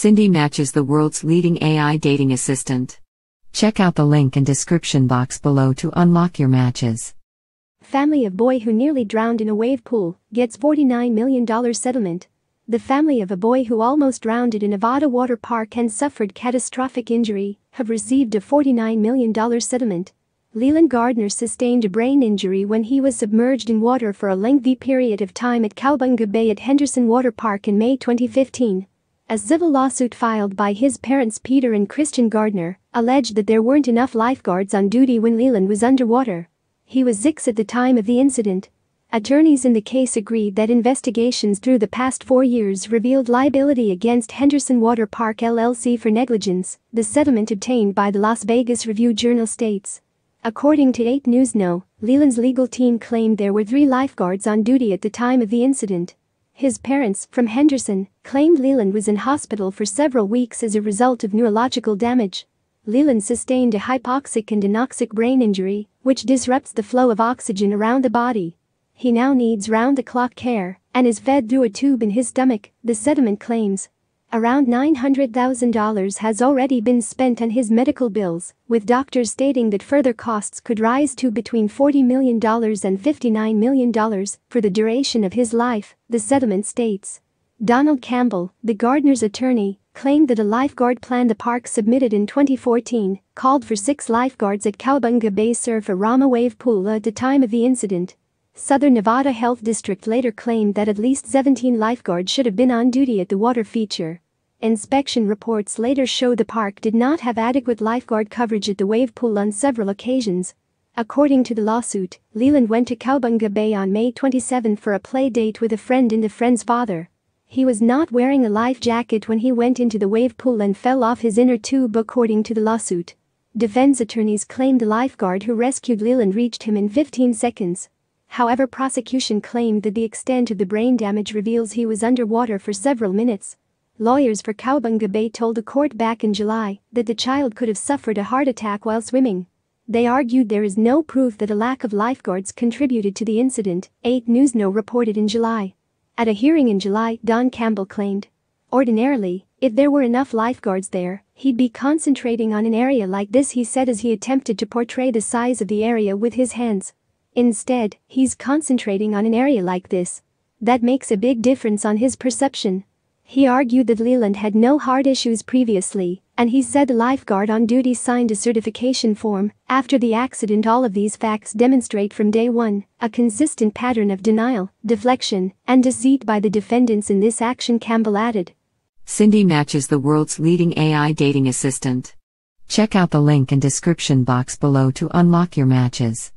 Cindy Match is the world's leading AI dating assistant. Check out the link in description box below to unlock your matches. Family of boy who nearly drowned in a wave pool gets $49 million settlement. The family of a boy who almost drowned in a Nevada water park and suffered catastrophic injury have received a $49 million settlement. Leland Gardner sustained a brain injury when he was submerged in water for a lengthy period of time at Cowbunga Bay at Henderson Water Park in May 2015 as civil lawsuit filed by his parents Peter and Christian Gardner alleged that there weren't enough lifeguards on duty when Leland was underwater. He was six at the time of the incident. Attorneys in the case agreed that investigations through the past four years revealed liability against Henderson Water Park LLC for negligence, the settlement obtained by the Las Vegas Review-Journal states. According to 8 News No, Leland's legal team claimed there were three lifeguards on duty at the time of the incident. His parents, from Henderson, claimed Leland was in hospital for several weeks as a result of neurological damage. Leland sustained a hypoxic and anoxic brain injury, which disrupts the flow of oxygen around the body. He now needs round-the-clock care and is fed through a tube in his stomach, the settlement claims, Around $900,000 has already been spent on his medical bills, with doctors stating that further costs could rise to between $40 million and $59 million for the duration of his life, the settlement states. Donald Campbell, the gardener's attorney, claimed that a lifeguard plan the park submitted in 2014 called for six lifeguards at Cowabunga Bay Surfarama Rama wave pool at the time of the incident, Southern Nevada Health District later claimed that at least 17 lifeguards should have been on duty at the water feature. Inspection reports later show the park did not have adequate lifeguard coverage at the wave pool on several occasions. According to the lawsuit, Leland went to Cowbunga Bay on May 27 for a play date with a friend and the friend's father. He was not wearing a life jacket when he went into the wave pool and fell off his inner tube according to the lawsuit. Defense attorneys claimed the lifeguard who rescued Leland reached him in 15 seconds, However prosecution claimed that the extent of the brain damage reveals he was underwater for several minutes. Lawyers for Cowabunga Bay told the court back in July that the child could have suffered a heart attack while swimming. They argued there is no proof that a lack of lifeguards contributed to the incident, 8 News No reported in July. At a hearing in July, Don Campbell claimed. Ordinarily, if there were enough lifeguards there, he'd be concentrating on an area like this he said as he attempted to portray the size of the area with his hands. Instead, he's concentrating on an area like this. That makes a big difference on his perception. He argued that Leland had no heart issues previously, and he said the lifeguard on duty signed a certification form after the accident. All of these facts demonstrate from day one a consistent pattern of denial, deflection, and deceit by the defendants in this action, Campbell added. Cindy matches the world's leading AI dating assistant. Check out the link in description box below to unlock your matches.